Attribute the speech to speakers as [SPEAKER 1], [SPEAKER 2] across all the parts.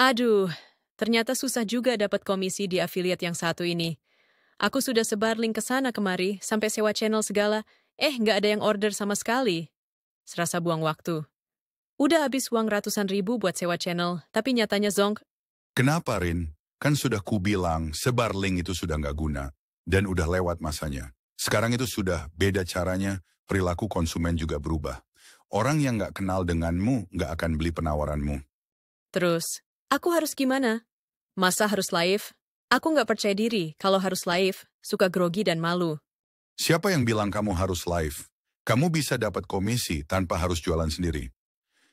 [SPEAKER 1] Aduh, ternyata susah juga dapat komisi di afiliat yang satu ini. Aku sudah sebar link ke sana kemari, sampai sewa channel segala, eh nggak ada yang order sama sekali. Serasa buang waktu. Udah habis uang ratusan ribu buat sewa channel, tapi nyatanya zonk.
[SPEAKER 2] Kenapa, Rin? Kan sudah ku bilang, sebar link itu sudah nggak guna. Dan udah lewat masanya. Sekarang itu sudah beda caranya, perilaku konsumen juga berubah. Orang yang nggak kenal denganmu nggak akan beli penawaranmu.
[SPEAKER 1] Terus, Aku harus gimana? Masa harus live? Aku nggak percaya diri kalau harus live, suka grogi dan malu.
[SPEAKER 2] Siapa yang bilang kamu harus live? Kamu bisa dapat komisi tanpa harus jualan sendiri.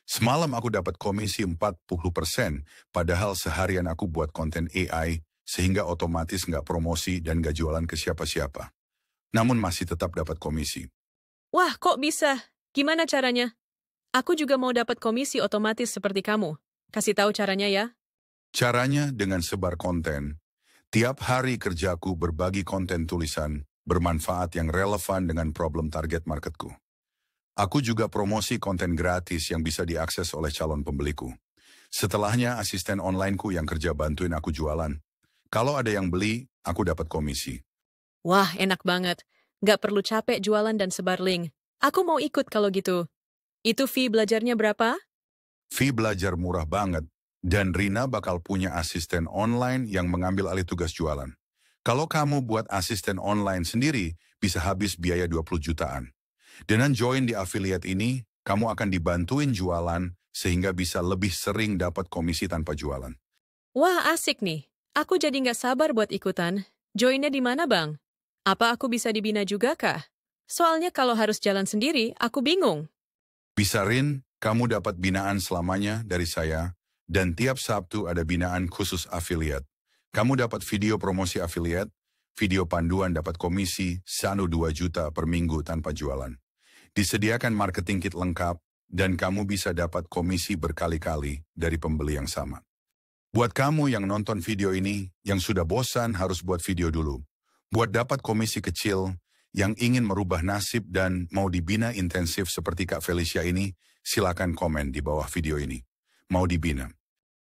[SPEAKER 2] Semalam aku dapat komisi 40%, padahal seharian aku buat konten AI, sehingga otomatis nggak promosi dan nggak jualan ke siapa-siapa. Namun masih tetap dapat komisi.
[SPEAKER 1] Wah, kok bisa? Gimana caranya? Aku juga mau dapat komisi otomatis seperti kamu. Kasih tahu caranya ya.
[SPEAKER 2] Caranya dengan sebar konten. Tiap hari kerjaku berbagi konten tulisan bermanfaat yang relevan dengan problem target marketku. Aku juga promosi konten gratis yang bisa diakses oleh calon pembeliku. Setelahnya asisten onlineku yang kerja bantuin aku jualan. Kalau ada yang beli, aku dapat komisi.
[SPEAKER 1] Wah, enak banget. nggak perlu capek jualan dan sebar link. Aku mau ikut kalau gitu. Itu fee belajarnya berapa?
[SPEAKER 2] Fee belajar murah banget, dan Rina bakal punya asisten online yang mengambil alih tugas jualan. Kalau kamu buat asisten online sendiri, bisa habis biaya 20 jutaan. Dengan join di affiliate ini, kamu akan dibantuin jualan sehingga bisa lebih sering dapat komisi tanpa jualan.
[SPEAKER 1] Wah, asik nih. Aku jadi nggak sabar buat ikutan. Joinnya di mana, Bang? Apa aku bisa dibina juga, Kak? Soalnya kalau harus jalan sendiri, aku bingung.
[SPEAKER 2] Bisa, Rin. Kamu dapat binaan selamanya dari saya, dan tiap Sabtu ada binaan khusus afiliat. Kamu dapat video promosi afiliat, video panduan dapat komisi 1-2 juta per minggu tanpa jualan. Disediakan marketing kit lengkap, dan kamu bisa dapat komisi berkali-kali dari pembeli yang sama. Buat kamu yang nonton video ini, yang sudah bosan harus buat video dulu. Buat dapat komisi kecil, yang ingin merubah nasib dan mau dibina intensif seperti Kak Felicia ini, silakan komen di bawah video ini. Mau dibina.